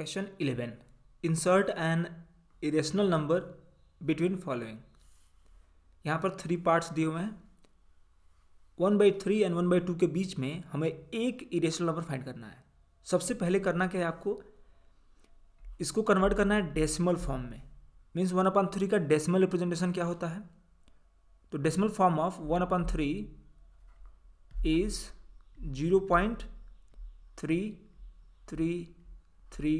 Question eleven insert an irrational number between following यहाँ पर three parts दिए हुए हैं one by three and one by two के बीच में हमें एक इरेशनल नंबर फाइंड करना है सबसे पहले करना क्या है आपको इसको कन्वर्ट करना है डेसिमल फॉर्म में मीन्स वन अपॉन थ्री का डेसिमल रिप्रेजेंटेशन क्या होता है तो decimal form of one upon three is zero point three three three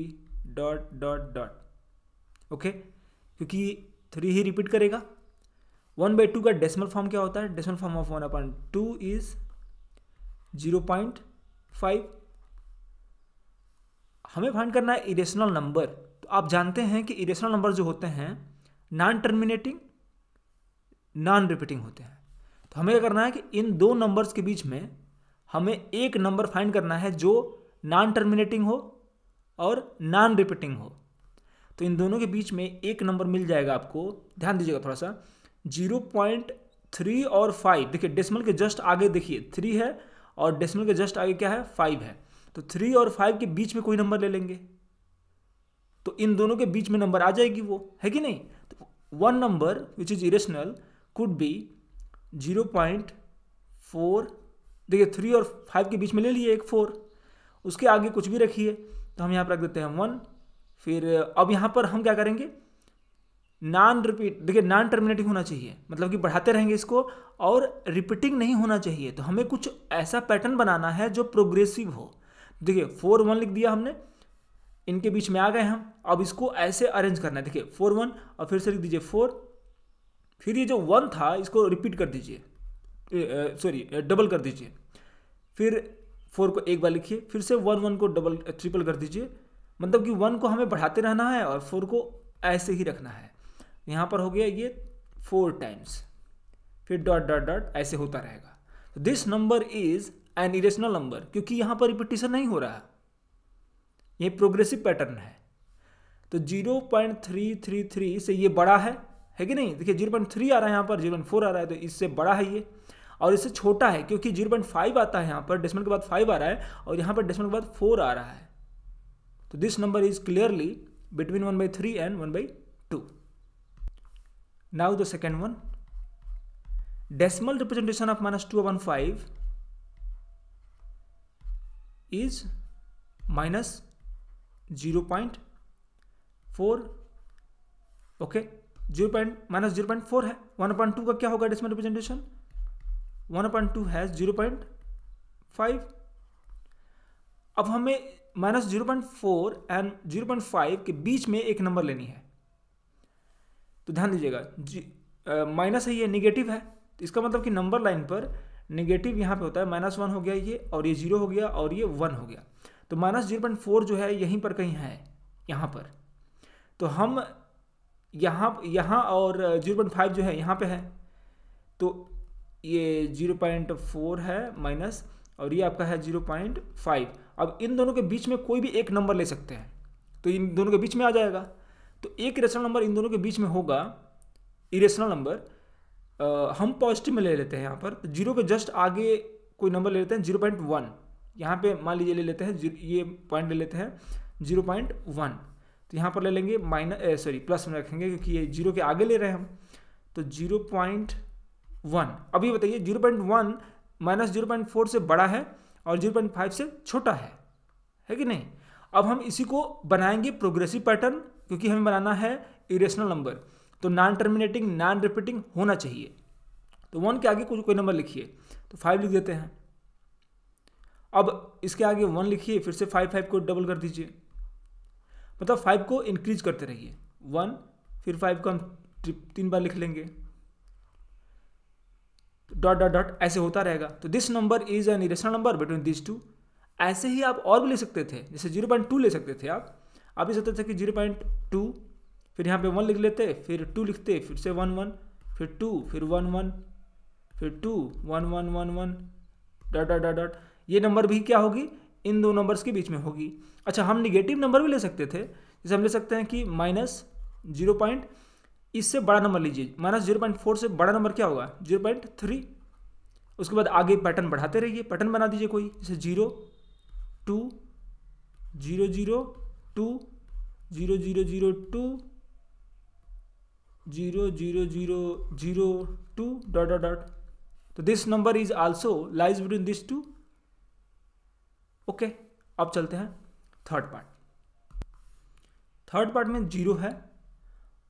dot dot dot okay क्योंकि थ्री ही रिपीट करेगा वन बाई टू का डेसिमल फॉर्म क्या होता है decimal form of one upon two is zero point five हमें find करना है इरेशनल नंबर तो आप जानते हैं कि इरेशनल नंबर जो होते हैं नॉन टर्मिनेटिंग नॉन रिपीटिंग होते हैं तो हमें क्या करना है कि इन दो नंबर्स के बीच में हमें एक नंबर फाइंड करना है जो नॉन टर्मिनेटिंग हो और नॉन रिपीटिंग हो तो इन दोनों के बीच में एक नंबर मिल जाएगा आपको ध्यान दीजिएगा थोड़ा सा जीरो पॉइंट थ्री और फाइव देखिए डेसिमल के जस्ट आगे देखिए थ्री है और डेसिमल के जस्ट आगे क्या है फाइव है तो थ्री और फाइव के बीच में कोई नंबर ले लेंगे तो इन दोनों के बीच में नंबर आ जाएगी वो है कि नहीं तो one number which is irrational could be zero point four देखिए थ्री और फाइव के बीच में ले लिए एक फोर उसके आगे कुछ भी रखिए तो हम यहाँ पर रख देते हैं वन फिर अब यहाँ पर हम क्या करेंगे नॉन रिपीट देखिए नॉन टर्मिनेटिंग होना चाहिए मतलब कि बढ़ाते रहेंगे इसको और रिपीटिंग नहीं होना चाहिए तो हमें कुछ ऐसा पैटर्न बनाना है जो प्रोग्रेसिव हो देखिए फोर वन लिख दिया हमने इनके बीच में आ गए हम अब इसको ऐसे अरेंज करना है देखिए फोर वन और फिर से लिख दीजिए फोर फिर ये जो वन था इसको रिपीट कर दीजिए सॉरी डबल कर दीजिए फिर फोर को एक बार लिखिए फिर से वन वन को डबल ट्रिपल कर दीजिए मतलब कि वन को हमें बढ़ाते रहना है और फोर को ऐसे ही रखना है यहाँ पर हो गया ये फोर टाइम्स फिर डॉट डॉट डॉट ऐसे होता रहेगा तो this number is an irrational number क्योंकि यहाँ पर रिपीटिशन नहीं हो रहा ये प्रोग्रेसिव पैटर्न है तो zero point three three three से ये बड़ा है है कि नहीं देखिए जीरो पॉइंट थ्री आ रहा है यहाँ पर जीरो पॉइंट फोर आ रहा है तो इससे बड़ा है ये और इससे छोटा है क्योंकि जीरो पॉइंट फाइव आता है यहां पर डिसमेंट के बाद फाइव आ रहा है और यहां पर डिसमेंट के बाद फोर आ रहा है तो this number is clearly between one by three and one by two now the second one decimal representation of minus two one five is minus zero point four okay zero point minus zero point four है one point two का क्या होगा decimal representation one upon two has zero point five अब हमें minus zero point four and zero point five के बीच में एक नंबर लेनी है तो ध्यान दीजिएगा माइनस है ये निगेटिव है तो इसका मतलब कि नंबर लाइन पर निगेटिव यहाँ पे होता है माइनस वन हो गया ये और ये जीरो हो गया और ये वन हो गया तो माइनस जीरो पॉइंट फोर जो है यहीं पर कहीं है यहाँ पर तो हम यहाँ यहाँ और जीरो पॉइंट फाइव जो है यहाँ पे है तो ये जीरो पॉइंट फोर है माइनस और ये आपका है जीरो पॉइंट फाइव अब इन दोनों के बीच में कोई भी एक नंबर ले सकते हैं तो इन दोनों के बीच में आ जाएगा तो एक इरेशनल नंबर इन दोनों के बीच में होगा इरेशनल नंबर हम पॉजिटिव में ले लेते हैं यहाँ पर जीरो के जस्ट आगे कोई नंबर ले लेते हैं जीरो पॉइंट वन यहाँ पर मान लीजिए ले लेते हैं ये पॉइंट ले लेते हैं जीरो पॉइंट वन तो यहाँ पर ले लेंगे माइनस सॉरी प्लस में रखेंगे क्योंकि ये जीरो के आगे ले रहे हैं हम तो जीरो पॉइंट वन अभी बताइए zero point one minus zero point four से बड़ा है और जीरो पॉइंट फाइव से छोटा है है कि नहीं अब हम इसी को बनाएंगे प्रोग्रेसिव पैटर्न क्योंकि हमें बनाना है इरेशनल नंबर तो नॉन टर्मिनेटिंग नॉन रिपीटिंग होना चाहिए तो वन के आगे कुछ कोई नंबर लिखिए तो फाइव लिख देते हैं अब इसके आगे वन लिखिए फिर से फाइव फाइव को डबल कर दीजिए मतलब फाइव को इंक्रीज करते रहिए वन फिर फाइव को हम तीन बार लिख लेंगे डॉट डॉट डॉट ऐसे होता रहेगा तो this number is an irrational number between this two ऐसे ही आप और भी ले सकते थे जैसे जीरो पॉइंट टू ले सकते थे आप आप ये सकते थे कि जीरो पॉइंट टू फिर यहाँ पे वन लिख लेते फिर टू लिखते फिर से वन वन फिर टू फिर वन वन फिर two one one one one dot dot dot dot ये नंबर भी क्या होगी इन दो नंबर्स के बीच में होगी अच्छा हम निगेटिव नंबर भी ले सकते थे जैसे हम ले सकते हैं कि माइनस जीरो पॉइंट इससे बड़ा नंबर लीजिए माइनस जीरो पॉइंट फोर से बड़ा नंबर क्या होगा जीरो पॉइंट थ्री उसके बाद आगे पैटर्न बढ़ाते रहिए पैटर्न बना दीजिए कोई जैसे zero two zero zero two zero zero zero two zero zero zero zero two dot dot dot तो this number is also lies between this two okay अब चलते हैं थर्ड पार्ट थर्ड पार्ट में zero है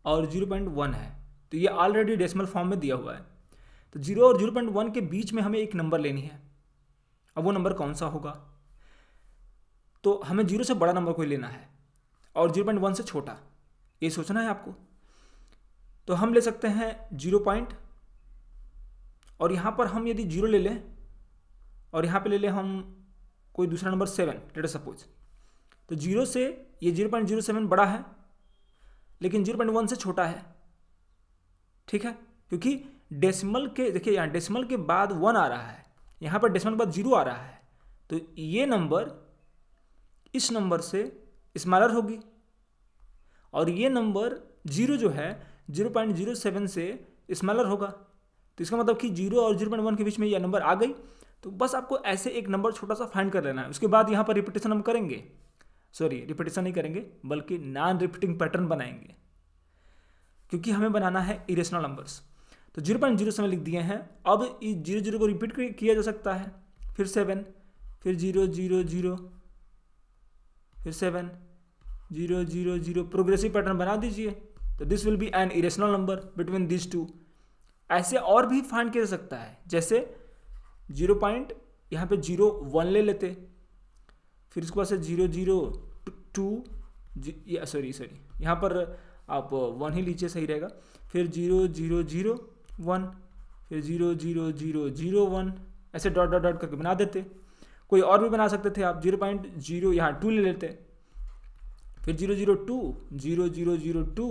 और zero point one है तो ये ऑलरेडी डेसिमल फॉर्म में दिया हुआ है तो जीरो और जीरो पॉइंट वन के बीच में हमें एक नंबर लेनी है अब वो नंबर कौन सा होगा तो हमें जीरो से बड़ा नंबर कोई लेना है और जीरो पॉइंट वन से छोटा ये सोचना है आपको तो हम ले सकते हैं जीरो पॉइंट और यहाँ पर हम यदि जीरो ले लें और यहाँ पे ले लें हम कोई दूसरा नंबर सेवन लेटर सपोज तो जीरो से ये जीरो पॉइंट जीरो सेवन बड़ा है लेकिन जीरो पॉइंट वन से छोटा है ठीक है क्योंकि डेसिमल के देखिए यहाँ डेसिमल के बाद वन आ रहा है यहाँ पर डेसिमल के बाद जीरो आ रहा है तो ये नंबर इस नंबर से स्मॉलर होगी और ये नंबर जीरो जो है जीरो पॉइंट जीरो सेवन से स्मॉलर होगा तो इसका मतलब कि जीरो और जीरो पॉइंट वन के बीच में यह नंबर आ गई तो बस आपको ऐसे एक नंबर छोटा सा फाइंड कर लेना है उसके बाद यहाँ पर रिपीटेशन हम करेंगे सॉरी रिपीटेशन नहीं करेंगे बल्कि नॉन रिपीटिंग पैटर्न बनाएंगे क्योंकि हमें बनाना है इरेशनल नंबर्स तो जीरो पॉइंट जीरो समय लिख दिए हैं अब इस जीरो जीरो को रिपीट किया जा सकता है फिर सेवन फिर जीरो जीरो जीरो फिर seven zero zero zero progressive pattern बना दीजिए तो this will be an irrational number between this two ऐसे और भी फाइंड किया जा सकता है जैसे जीरो पॉइंट यहाँ पे जीरो वन ले लेते फिर इसके पास है जीरो जीरो टू जी सॉरी सॉरी यहाँ पर आप वन ही लीजिए सही रहेगा फिर जीरो जीरो जीरो वन फिर zero zero zero zero one ऐसे डॉट डॉट डॉट करके बना देते कोई और भी बना सकते थे आप जीरो पॉइंट जीरो यहाँ टू ले लेते फिर zero zero two zero zero zero two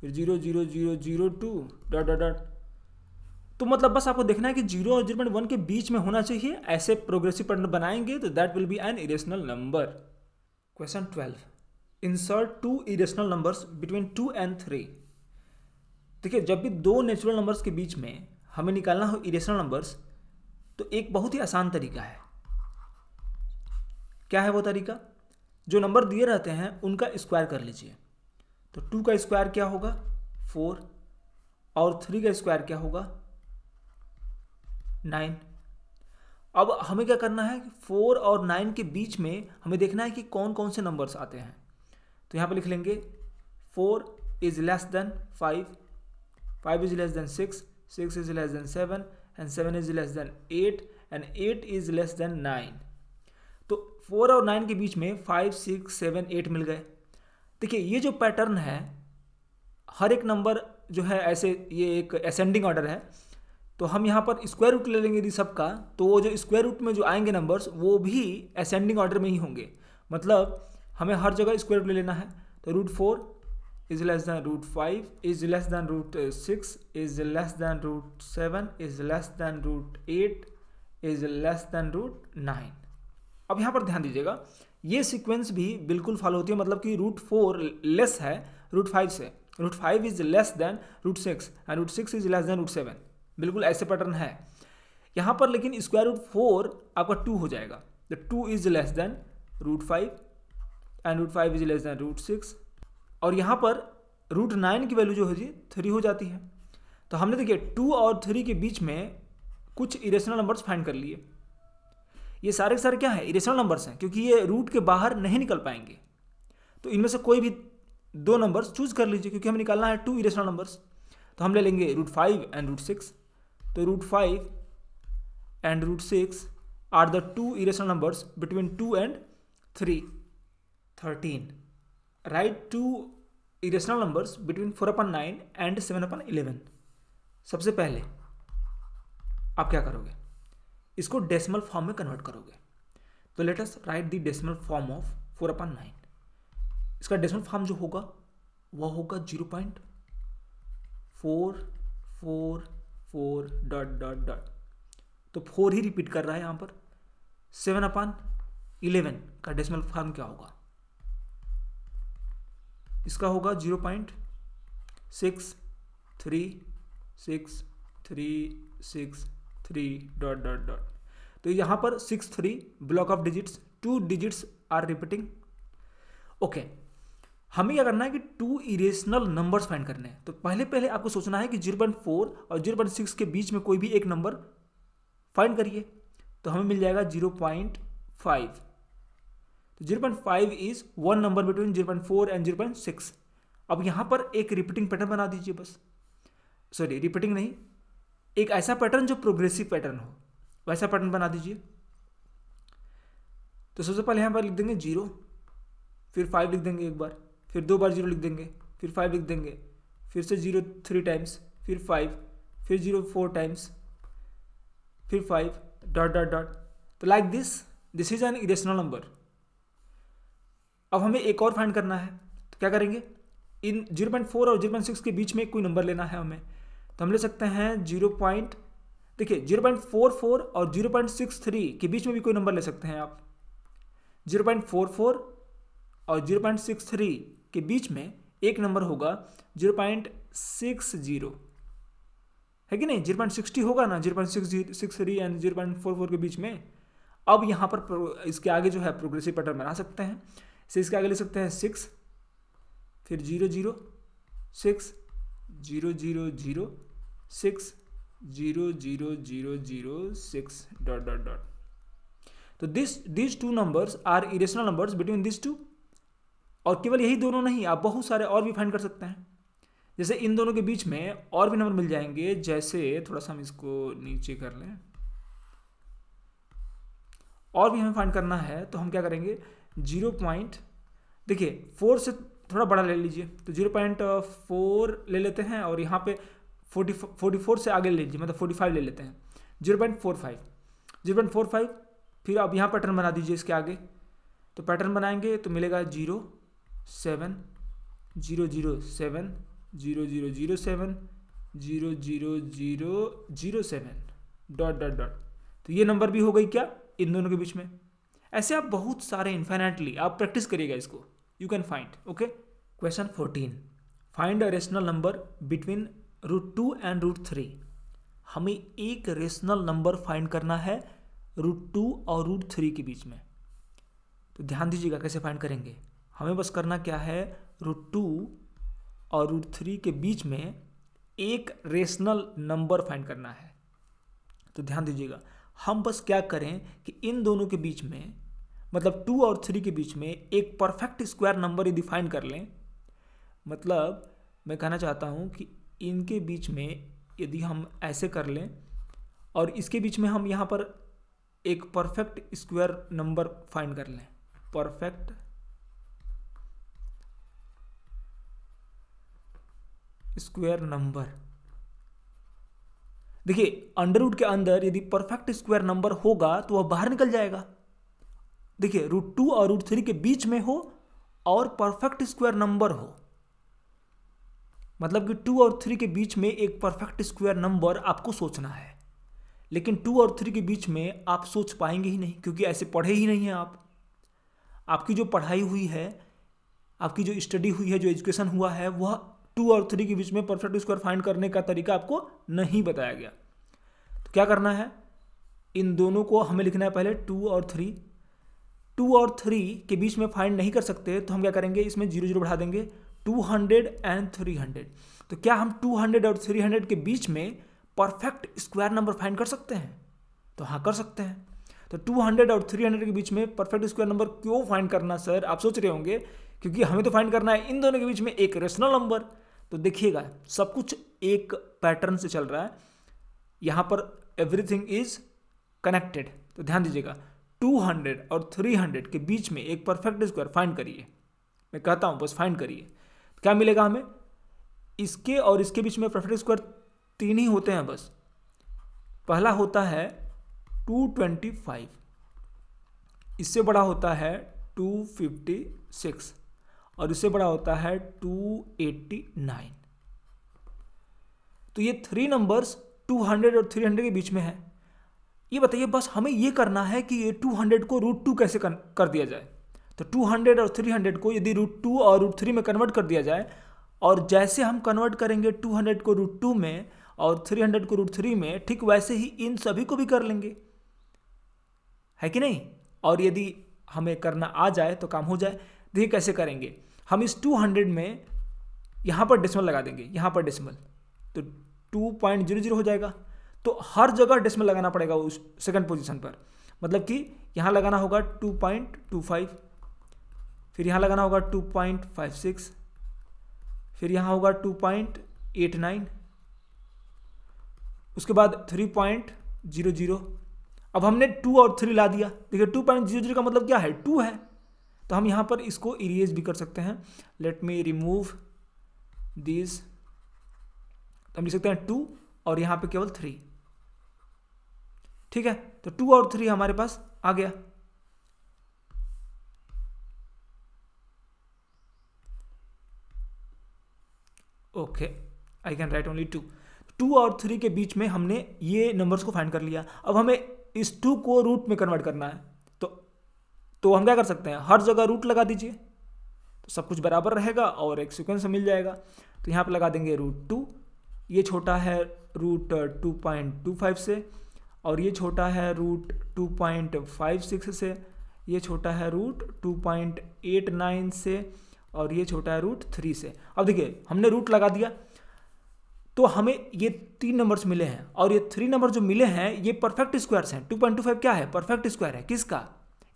फिर zero zero zero zero two dot dot dot तो मतलब बस आपको देखना है कि जीरो और जीरो पॉइंट वन के बीच में होना चाहिए ऐसे प्रोग्रेसिव पैटर्न बनाएंगे तो that will be an irrational number question twelve insert two irrational numbers between two and three देखिए जब भी दो नेचुरल नंबर्स के बीच में हमें निकालना हो इरेशनल नंबर्स तो एक बहुत ही आसान तरीका है क्या है वो तरीका जो नंबर दिए रहते हैं उनका स्क्वायर कर लीजिए तो टू का स्क्वायर क्या होगा फोर और थ्री का स्क्वायर क्या होगा नाइन अब हमें क्या करना है फोर और नाइन के बीच में हमें देखना है कि कौन कौन से नंबर्स आते हैं तो यहाँ पर लिख लेंगे four is less than five five is less than six six is less than seven and seven is less than eight and eight is less than nine तो फोर और नाइन के बीच में फाइव सिक्स सेवन एट मिल गए देखिए ये जो पैटर्न है हर एक नंबर जो है ऐसे ये एक असेंडिंग ऑर्डर है तो हम यहाँ पर स्क्वायर रूट ले लेंगे यदि सबका तो वो जो स्क्वायर रूट में जो आएंगे नंबर्स वो भी असेंडिंग ऑर्डर में ही होंगे मतलब हमें हर जगह स्क्वायर रूट ले लेना है तो root four is less than root five is less than root six is less than root seven is less than root eight is less than root nine अब यहाँ पर ध्यान दीजिएगा ये सिक्वेंस भी बिल्कुल फॉलो होती है मतलब कि रूट फोर लेस है रूट फाइव से root five is less than root six and root six is less than root seven बिल्कुल ऐसे पैटर्न है यहाँ पर लेकिन स्क्वायर रूट फोर आपका टू हो जाएगा the two is less than root five and root five is less than root six और यहाँ पर रूट नाइन की वैल्यू जो होती है थ्री हो जाती है तो हमने देखिए टू और थ्री के बीच में कुछ इरेशनल नंबर्स फाइंड कर लिए ये सारे के सारे क्या है इरेशनल नंबर्स हैं क्योंकि ये रूट के बाहर नहीं निकल पाएंगे तो इनमें से कोई भी दो नंबर्स चूज कर लीजिए क्योंकि हमें निकालना है टू इरेशनल नंबर्स तो हम ले लेंगे root five and root six तो root five and root six are the two irrational numbers between two and three thirteen right two irrational numbers between four upon nine and seven upon eleven सबसे पहले आप क्या करोगे इसको decimal form में convert करोगे तो let us write the decimal form of four upon nine इसका डेसिमल फॉर्म जो होगा वह होगा zero point four four four dot dot dot तो फोर ही रिपीट कर रहा है यहाँ पर सेवन अपान इलेवन का डेसिमल फॉर्म क्या होगा इसका होगा zero point six three six three six three dot dot dot तो यहाँ पर six three block of digits two digits are repeating okay हमें क्या करना है कि टू इरेशनल नंबर्स फाइंड करने हैं तो पहले पहले आपको सोचना है कि जीरो पॉइंट फोर और जीरो पॉइंट सिक्स के बीच में कोई भी एक नंबर फाइंड करिए तो हमें मिल जाएगा जीरो पॉइंट फाइव तो zero point five is one number between zero point four and zero point six अब यहाँ पर एक रिपीटिंग पैटर्न बना दीजिए बस सॉरी रिपीटिंग नहीं एक ऐसा पैटर्न जो प्रोग्रेसिव पैटर्न हो वैसा पैटर्न बना दीजिए तो सबसे पहले यहाँ पर लिख देंगे जीरो फिर फाइव लिख देंगे एक बार फिर दो बार जीरो लिख देंगे फिर फाइव लिख देंगे फिर से जीरो थ्री टाइम्स फिर फाइव फिर जीरो फोर टाइम्स फिर फाइव डॉट डॉट डॉट तो like this this is an irrational number अब हमें एक और फाइंड करना है तो क्या करेंगे इन जीरो पॉइंट फोर और जीरो पॉइंट सिक्स के बीच में कोई नंबर लेना है हमें तो हम ले सकते हैं जीरो पॉइंट देखिए जीरो पॉइंट फोर फोर और जीरो पॉइंट सिक्स थ्री के बीच में भी कोई नंबर ले सकते हैं आप जीरो पॉइंट फोर फोर और जीरो पॉइंट सिक्स थ्री के बीच में एक नंबर होगा जीरो पॉइंट सिक्स जीरो है कि नहीं जीरो पॉइंट सिक्सटी होगा ना zero point six zero six three and zero point four four के बीच में अब यहाँ पर इसके आगे जो है प्रोग्रेसिव पैटर्न बना सकते हैं इसे इसके आगे ले सकते हैं सिक्स फिर zero zero six zero zero zero six zero zero zero zero six dot dot dot तो this this two numbers are irrational numbers between this two और केवल यही दोनों नहीं आप बहुत सारे और भी फाइंड कर सकते हैं जैसे इन दोनों के बीच में और भी नंबर मिल जाएंगे जैसे थोड़ा सा हम इसको नीचे कर लें और भी हमें फाइंड करना है तो हम क्या करेंगे जीरो पॉइंट देखिए फोर से थोड़ा बड़ा ले लीजिए तो जीरो पॉइंट फोर ले लेते हैं और यहाँ पे फोर्टी फोर्टी फोर से आगे ले लीजिए मतलब फोर्टी फाइव ले लेते हैं zero point four five zero point four five फिर आप यहाँ पैटर्न बना दीजिए इसके आगे तो पैटर्न बनाएंगे तो मिलेगा zero seven zero zero seven zero zero zero seven zero zero zero zero seven dot dot dot तो ये नंबर भी हो गई क्या इन दोनों के बीच में ऐसे आप बहुत सारे इन्फाइनेटली आप प्रैक्टिस करिएगा इसको you can find okay question fourteen find a rational number between root two and root three हमें एक रेशनल नंबर फाइंड करना है रूट टू और रूट थ्री के बीच में तो ध्यान दीजिएगा कैसे फाइंड करेंगे हमें बस करना क्या है रूट टू और रूट थ्री के बीच में एक रेशनल नंबर फाइंड करना है तो ध्यान दीजिएगा हम बस क्या करें कि इन दोनों के बीच में मतलब टू और थ्री के बीच में एक परफेक्ट स्क्वायर नंबर यदि फाइंड कर लें मतलब मैं कहना चाहता हूँ कि इनके बीच में यदि हम ऐसे कर लें और इसके बीच में हम यहाँ पर एक परफेक्ट स्क्वायर नंबर फाइंड कर लें परफेक्ट स्क्वायर नंबर देखिए अंडर रूट के अंदर यदि परफेक्ट स्क्वायर नंबर होगा तो वह बाहर निकल जाएगा देखिए रूट टू और रूट थ्री के बीच में हो और परफेक्ट स्क्वायर नंबर हो मतलब कि टू और थ्री के बीच में एक परफेक्ट स्क्वायर नंबर आपको सोचना है लेकिन टू और थ्री के बीच में आप सोच पाएंगे ही नहीं क्योंकि ऐसे पढ़े ही नहीं हैं आप आपकी जो पढ़ाई हुई है आपकी जो स्टडी हुई है जो एजुकेशन हुआ है वह टू और थ्री के बीच में परफेक्ट स्क्वायर फाइंड करने का तरीका आपको नहीं बताया गया तो क्या करना है इन दोनों को हमें लिखना है पहले टू और थ्री टू और थ्री के बीच में फाइंड नहीं कर सकते तो हम क्या करेंगे इसमें जीरो जीरो बढ़ा देंगे two hundred and three hundred तो क्या हम टू हंड्रेड और थ्री हंड्रेड के बीच में परफेक्ट स्क्वायर नंबर फाइंड कर सकते हैं तो हाँ कर सकते हैं तो 200 और 300 के बीच में परफेक्ट स्क्वायर नंबर क्यों फाइंड करना सर आप सोच रहे होंगे क्योंकि हमें तो फाइंड करना है इन दोनों के बीच में एक रेशनल नंबर तो देखिएगा सब कुछ एक पैटर्न से चल रहा है यहाँ पर एवरीथिंग इज कनेक्टेड तो ध्यान दीजिएगा 200 और 300 के बीच में एक परफेक्ट स्क्वायर फाइंड करिए मैं कहता हूँ बस फाइंड करिए क्या मिलेगा हमें इसके और इसके बीच में परफेक्ट स्क्वायर तीन ही होते हैं बस पहला होता है 225 इससे बड़ा होता है 256 और इससे बड़ा होता है 289 तो ये थ्री नंबर्स 200 और 300 के बीच में है ये बताइए बस हमें ये करना है कि ये 200 को रूट टू कैसे कर, कर दिया जाए तो 200 और 300 को यदि रूट टू और रूट थ्री में कन्वर्ट कर दिया जाए और जैसे हम कन्वर्ट करेंगे 200 को रूट टू में और 300 को रूट थ्री में ठीक वैसे ही इन सभी को भी कर लेंगे है कि नहीं और यदि हमें करना आ जाए तो काम हो जाए देखिए कैसे करेंगे हम इस 200 में यहाँ पर डेसिमल लगा देंगे यहाँ पर डेसिमल तो 2.00 हो जाएगा तो हर जगह डेसिमल लगाना पड़ेगा उस सेकंड पोजीशन पर मतलब कि यहाँ लगाना होगा 2.25 फिर यहाँ लगाना होगा 2.56 फिर यहाँ होगा 2.89 उसके बाद 3.00 अब हमने टू और थ्री ला दिया देखिए टू पॉइंट जीरो जीरो का मतलब क्या है टू है तो हम यहाँ पर इसको इरेज भी कर सकते हैं लेट मी रिमूव दिस हम लिख सकते हैं टू और यहाँ पे केवल थ्री ठीक है तो टू और थ्री हमारे पास आ गया okay I can write only two two और थ्री के बीच में हमने ये नंबर्स को फाइंड कर लिया अब हमें इस टू को रूट में कन्वर्ट करना है तो हम क्या कर सकते हैं हर जगह रूट लगा दीजिए तो सब कुछ बराबर रहेगा और एक सिक्वेंस मिल जाएगा तो यहाँ पर लगा देंगे रूट टू ये छोटा है root two point two five से और ये छोटा है root two point five six से ये छोटा है root two point eight nine से और ये छोटा है रूट थ्री से अब देखिए हमने रूट लगा दिया तो हमें ये तीन नंबर्स मिले हैं और ये थ्री नंबर जो मिले हैं ये परफेक्ट स्क्वायर्स हैं टू पॉइंट टू फाइव क्या है परफेक्ट स्क्वायर है किसका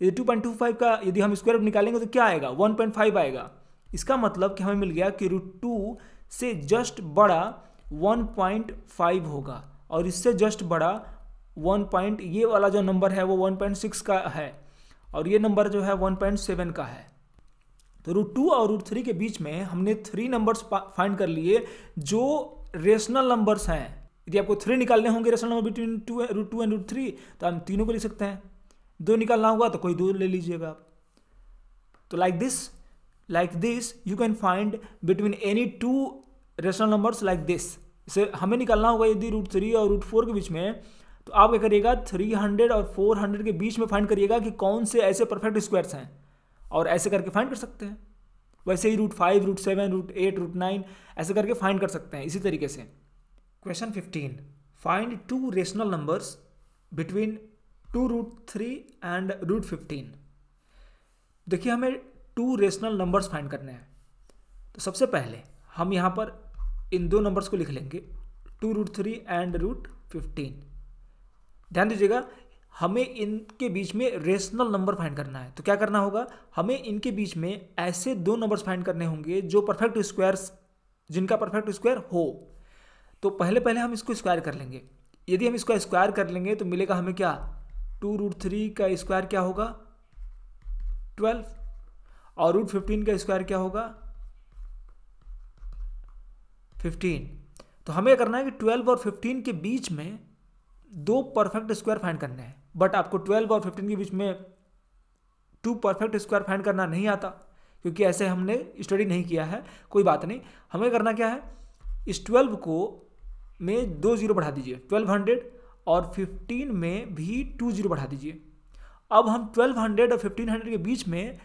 ये 2.25 का यदि हम स्क्वायर रूट निकालेंगे तो क्या आएगा 1.5 आएगा इसका मतलब कि हमें मिल गया कि रूट टू से जस्ट बड़ा 1.5 होगा और इससे जस्ट बड़ा 1. पॉइंट ये वाला जो नंबर है वो 1.6 का है और ये नंबर जो है 1.7 का है तो रूट टू और रूट थ्री के बीच में हमने थ्री नंबर्स फाइंड कर लिए जो रेशनल नंबर्स हैं यदि आपको थ्री निकालने होंगे rational number between two root two and root three तो हम तीनों को लिख सकते हैं दो निकालना होगा तो कोई दो ले लीजिएगा आप तो like this like this you can find between any two rational numbers like this इसे हमें निकालना होगा यदि रूट थ्री और रूट फोर के बीच में तो आप क्या करिएगा थ्री हंड्रेड और फोर हंड्रेड के बीच में फाइंड करिएगा कि कौन से ऐसे परफेक्ट स्क्वायर्स हैं और ऐसे करके फाइंड कर सकते हैं वैसे ही root five root seven root eight root nine ऐसे करके फाइंड कर सकते हैं इसी तरीके से question fifteen find two rational numbers between two root three and root fifteen देखिए हमें टू रेशनल नंबर्स फाइंड करने हैं तो सबसे पहले हम यहाँ पर इन दो नंबर्स को लिख लेंगे two root three and root fifteen ध्यान दीजिएगा हमें इनके बीच में रेशनल नंबर फाइंड करना है तो क्या करना होगा हमें इनके बीच में ऐसे दो नंबर्स फाइंड करने होंगे जो परफेक्ट स्क्वायर जिनका परफेक्ट स्क्वायर हो तो पहले पहले हम इसको स्क्वायर कर लेंगे यदि हम इसको स्क्वायर कर लेंगे तो मिलेगा हमें क्या टू रूट थ्री का स्क्वायर क्या होगा ट्वेल्व और रूट फिफ्टीन का स्क्वायर क्या होगा फिफ्टीन तो हमें करना है कि ट्वेल्व और फिफ्टीन के बीच में दो परफेक्ट स्क्वायर फाइंड करने हैं बट आपको ट्वेल्व और फिफ्टीन के बीच में टू परफेक्ट स्क्वायर फाइंड करना नहीं आता क्योंकि ऐसे हमने स्टडी नहीं किया है कोई बात नहीं हमें करना क्या है इस ट्वेल्व को में दो जीरो बढ़ा दीजिए ट्वेल्व हंड्रेड और 15 में भी टू जीरो बढ़ा दीजिए अब हम 1200 और 1500 के बीच में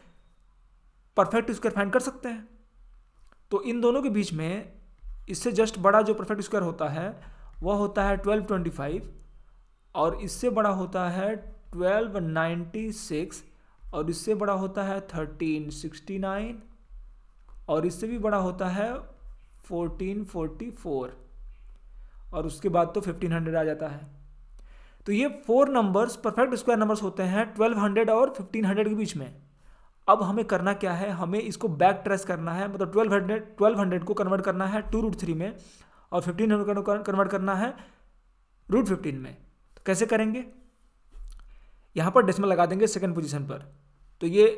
परफेक्ट स्क्वायर फाइंड कर सकते हैं तो इन दोनों के बीच में इससे जस्ट बड़ा जो परफेक्ट स्क्वायर होता है वह होता है 1225 और इससे बड़ा होता है 1296 और इससे बड़ा होता है 1369 और इससे भी बड़ा होता है 1444 और उसके बाद तो 1500 आ जाता है तो ये four numbers perfect square numbers होते हैं 1200 और 1500 के बीच में अब हमें करना क्या है हमें इसको बैक ट्रेस करना है मतलब 1200 1200 को कन्वर्ट करना है टू रूट थ्री में और 1500 को कन्वर्ट करना है रूट फिफ्टीन में तो कैसे करेंगे यहाँ पर डेसिमल लगा देंगे सेकेंड पोजिशन पर तो ये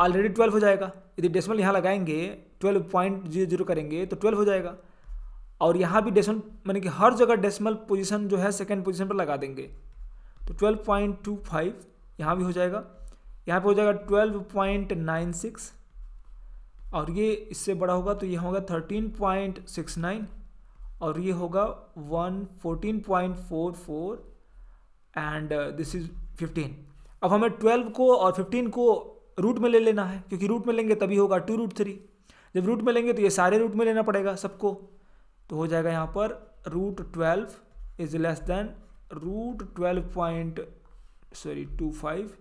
ऑलरेडी ट्वेल्व हो जाएगा यदि डेसिमल यहाँ लगाएंगे ट्वेल्व पॉइंट जीरो जीरो करेंगे तो ट्वेल्व हो जाएगा और यहाँ भी डेसिमल मैंने कि हर जगह डेसिमल पोजीशन जो है सेकंड पोजीशन पर लगा देंगे तो ट्वेल्व पॉइंट टू फाइव यहाँ भी हो जाएगा यहाँ पे हो जाएगा ट्वेल्व पॉइंट नाइन सिक्स और ये इससे बड़ा होगा तो ये होगा थर्टीन पॉइंट सिक्स नाइन और ये होगा one fourteen point four four and this is fifteen अब हमें ट्वेल्व को और फिफ्टीन को रूट में ले लेना है क्योंकि रूट में लेंगे तभी होगा टू रूट थ्री जब रूट में लेंगे तो ये सारे रूट में लेना पड़ेगा सबको तो हो जाएगा यहाँ पर root twelve is less than root twelve point sorry two five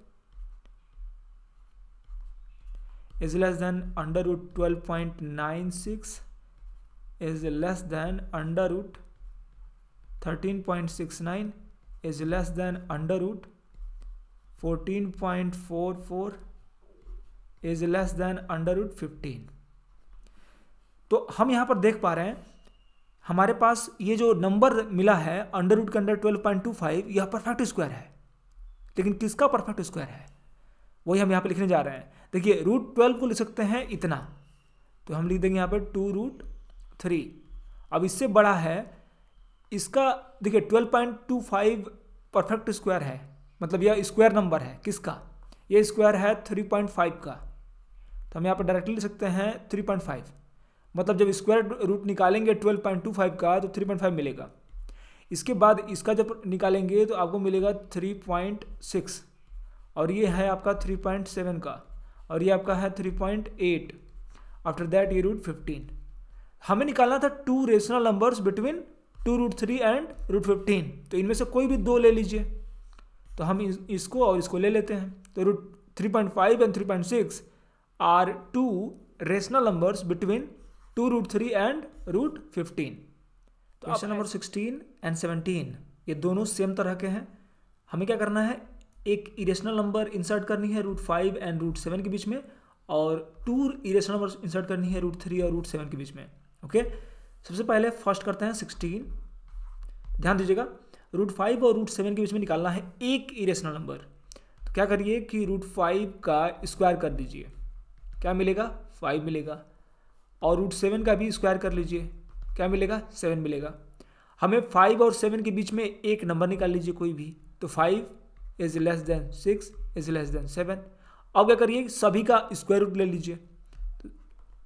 is less than under root 12.96 is less than under root 13.69 is less than under root 14.44 is less than under root 15 तो हम यहाँ पर देख पा रहे हैं हमारे पास ये जो नंबर मिला है अंडर रूट के under twelve point two five यह परफेक्ट स्क्वायर है लेकिन किसका परफेक्ट स्क्वायर है वही हम यहाँ पे लिखने जा रहे हैं देखिए रूट ट्वेल्व को लिख सकते हैं इतना तो हम लिख देंगे यहाँ पे टू रूट थ्री अब इससे बड़ा है इसका देखिए twelve point two five perfect square है मतलब यह स्क्वायर नंबर है किसका यह स्क्वायर है थ्री पॉइंट फाइव का तो हम यहाँ पर डायरेक्टली लिख सकते हैं थ्री पॉइंट फाइव मतलब जब स्क्वायर रूट निकालेंगे 12.25 का तो 3.5 मिलेगा इसके बाद इसका जब निकालेंगे तो आपको मिलेगा 3.6 और ये है आपका 3.7 का और ये आपका है 3.8 आफ्टर दैट ये रूट फिफ्टीन हमें निकालना था two rational numbers between two root three and root fifteen तो इनमें से कोई भी दो ले लीजिए तो हम इसको और इसको ले लेते हैं तो root three point five and three point six are two rational numbers between two root three and root fifteen तो question number sixteen and seventeen ये दोनों सेम तरह के हैं हमें क्या करना है एक इरेशनल नंबर इंसर्ट करनी है root five and root seven के बीच में और टू इरेशनल नंबर इंसर्ट करनी है रूट थ्री और रूट सेवन के बीच में ओके सबसे पहले फर्स्ट करते हैं सिक्सटीन ध्यान दीजिएगा रूट फाइव और रूट सेवन के बीच में निकालना है एक इरेशनल नंबर तो क्या करिए कि रूट फाइव का स्क्वायर कर दीजिए क्या मिलेगा फाइव मिलेगा और रूट सेवन का भी स्क्वायर कर लीजिए क्या मिलेगा सेवन मिलेगा हमें फाइव और सेवन के बीच में एक नंबर निकाल लीजिए कोई भी तो five is less than six is less than seven अब क्या करिए सभी का स्क्वायर रूट ले लीजिए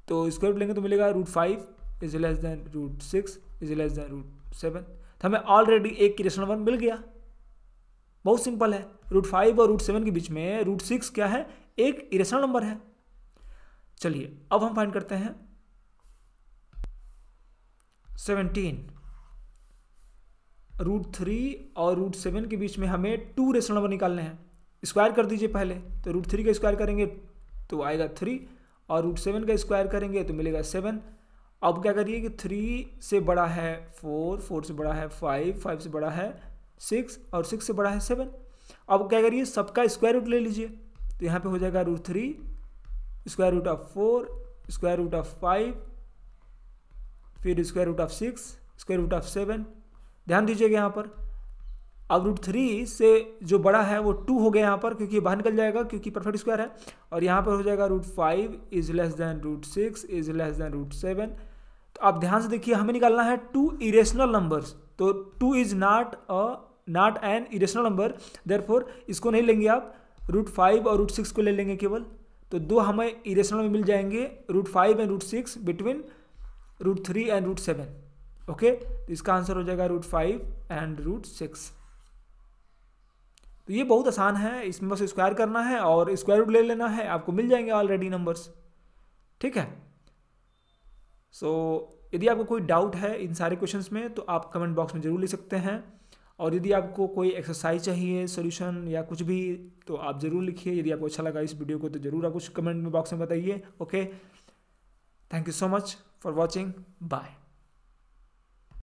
तो स्क्वायर रूट लेंगे तो मिलेगा root five is less than root six is less than root seven तो हमें ऑलरेडी एक रेशनल नंबर मिल गया बहुत सिंपल है रूट फाइव और रूट सेवन के बीच में रूट सिक्स क्या है एक इरेशनल नंबर है चलिए अब हम फाइंड करते हैं सेवनटीन रूट थ्री और रूट सेवन के बीच में हमें टू रेशनल नंबर निकालने हैं स्क्वायर कर दीजिए पहले तो रूट थ्री का स्क्वायर करेंगे तो आएगा थ्री और रूट सेवन का स्क्वायर करेंगे तो मिलेगा सेवन अब क्या करिए कि थ्री से बड़ा है फोर फोर से बड़ा है फाइव फाइव से बड़ा है सिक्स और सिक्स से बड़ा है सेवन अब क्या करिए सबका स्क्वायर रूट ले लीजिए तो यहाँ पे हो जाएगा root three square root of four square root of five फिर square root of six square root of seven ध्यान दीजिएगा यहाँ पर अब रूट थ्री से जो बड़ा है वो टू हो गया यहाँ पर क्योंकि बाहर निकल जाएगा क्योंकि परफेक्ट स्क्वायर है और यहाँ पर हो जाएगा root five is less than root six is less than root seven तो आप ध्यान से देखिए हमें निकालना है टू इरेशनल नंबर्स तो two is not a not an irrational number four इसको नहीं लेंगे आप रूट फाइव और रूट सिक्स को ले लेंगे केवल तो दो हमें इरेशनल में मिल जाएंगे root five and root six between root three and root seven okay तो इसका आंसर हो जाएगा root five and root six तो ये बहुत आसान है इसमें बस स्क्वायर करना है और स्क्वायर रूट ले लेना है आपको मिल जाएंगे ऑलरेडी नंबर्स ठीक है सो so, यदि आपको कोई डाउट है इन सारे क्वेश्चन में तो आप कमेंट बॉक्स में ज़रूर लिख सकते हैं और यदि आपको कोई एक्सरसाइज चाहिए सोल्यूशन या कुछ भी तो आप ज़रूर लिखिए यदि आपको अच्छा लगा इस वीडियो को तो ज़रूर आप कुछ कमेंट में बॉक्स में बताइए okay thank you so much for watching bye